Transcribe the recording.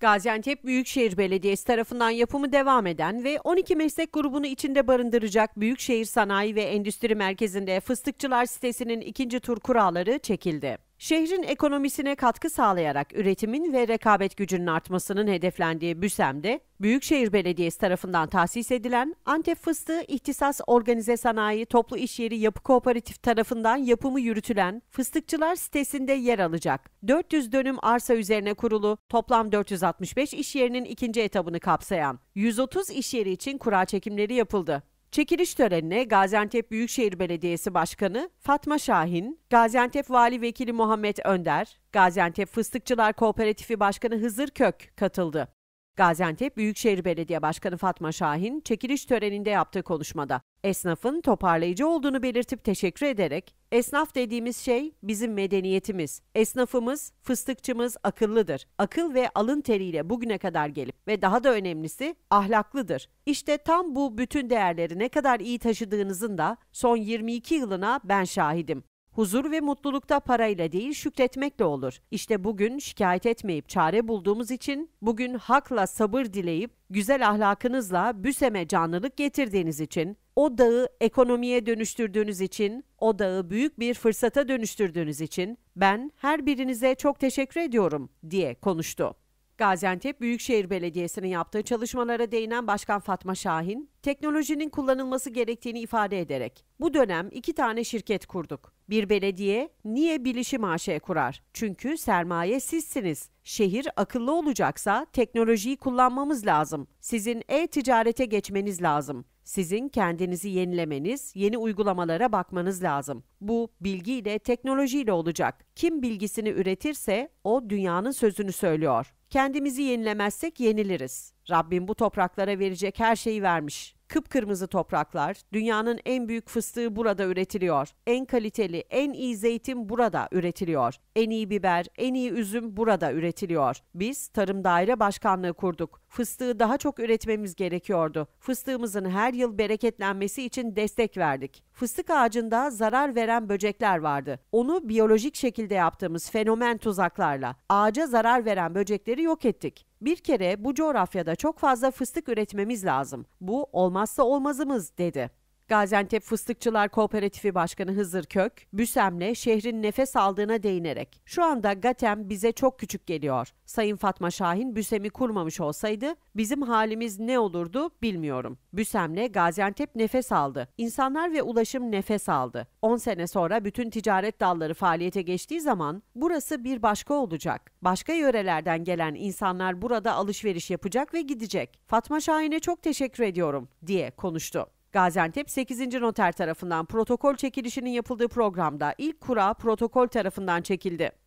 Gaziantep Büyükşehir Belediyesi tarafından yapımı devam eden ve 12 meslek grubunu içinde barındıracak Büyükşehir Sanayi ve Endüstri Merkezi'nde Fıstıkçılar sitesinin ikinci tur kuralları çekildi. Şehrin ekonomisine katkı sağlayarak üretimin ve rekabet gücünün artmasının hedeflendiği Büsem'de Büyükşehir Belediyesi tarafından tahsis edilen Antep Fıstığı İhtisas Organize Sanayi Toplu İş Yeri Yapı Kooperatif tarafından yapımı yürütülen Fıstıkçılar sitesinde yer alacak. 400 dönüm arsa üzerine kurulu toplam 465 iş yerinin ikinci etabını kapsayan 130 iş yeri için kura çekimleri yapıldı. Çekiliş törenine Gaziantep Büyükşehir Belediyesi Başkanı Fatma Şahin, Gaziantep Vali Vekili Muhammed Önder, Gaziantep Fıstıkçılar Kooperatifi Başkanı Hızır Kök katıldı. Gaziantep Büyükşehir Belediye Başkanı Fatma Şahin çekiliş töreninde yaptığı konuşmada esnafın toparlayıcı olduğunu belirtip teşekkür ederek esnaf dediğimiz şey bizim medeniyetimiz. Esnafımız, fıstıkçımız akıllıdır. Akıl ve alın teriyle bugüne kadar gelip ve daha da önemlisi ahlaklıdır. İşte tam bu bütün değerleri ne kadar iyi taşıdığınızın da son 22 yılına ben şahidim. Huzur ve mutlulukta parayla değil şükretmekle olur. İşte bugün şikayet etmeyip çare bulduğumuz için bugün hakla sabır dileyip güzel ahlakınızla büseme canlılık getirdiğiniz için, o dağı ekonomiye dönüştürdüğünüz için, o dağı büyük bir fırsata dönüştürdüğünüz için ben her birinize çok teşekkür ediyorum diye konuştu. Gaziantep Büyükşehir Belediyesi'nin yaptığı çalışmalara değinen Başkan Fatma Şahin, teknolojinin kullanılması gerektiğini ifade ederek, bu dönem iki tane şirket kurduk. Bir belediye niye bilişim AŞ kurar? Çünkü sermaye sizsiniz. Şehir akıllı olacaksa teknolojiyi kullanmamız lazım. Sizin e-ticarete geçmeniz lazım. Sizin kendinizi yenilemeniz, yeni uygulamalara bakmanız lazım. Bu bilgiyle, teknolojiyle olacak. Kim bilgisini üretirse o dünyanın sözünü söylüyor. Kendimizi yenilemezsek yeniliriz. Rabbim bu topraklara verecek her şeyi vermiş. Kıpkırmızı topraklar, dünyanın en büyük fıstığı burada üretiliyor. En kaliteli, en iyi zeytin burada üretiliyor. En iyi biber, en iyi üzüm burada üretiliyor. Biz Tarım Daire Başkanlığı kurduk. Fıstığı daha çok üretmemiz gerekiyordu. Fıstığımızın her yıl bereketlenmesi için destek verdik. Fıstık ağacında zarar veren böcekler vardı. Onu biyolojik şekilde yaptığımız fenomen tuzaklarla ağaca zarar veren böcekleri yok ettik. Bir kere bu coğrafyada çok fazla fıstık üretmemiz lazım. Bu olmazsa olmazımız dedi. Gaziantep Fıstıkçılar Kooperatifi Başkanı Hızır Kök, Büsem'le şehrin nefes aldığına değinerek, şu anda Gatem bize çok küçük geliyor. Sayın Fatma Şahin Büsem'i kurmamış olsaydı bizim halimiz ne olurdu bilmiyorum. Büsem'le Gaziantep nefes aldı. İnsanlar ve ulaşım nefes aldı. 10 sene sonra bütün ticaret dalları faaliyete geçtiği zaman burası bir başka olacak. Başka yörelerden gelen insanlar burada alışveriş yapacak ve gidecek. Fatma Şahin'e çok teşekkür ediyorum diye konuştu. Gaziantep 8. Noter tarafından protokol çekilişinin yapıldığı programda ilk kura protokol tarafından çekildi.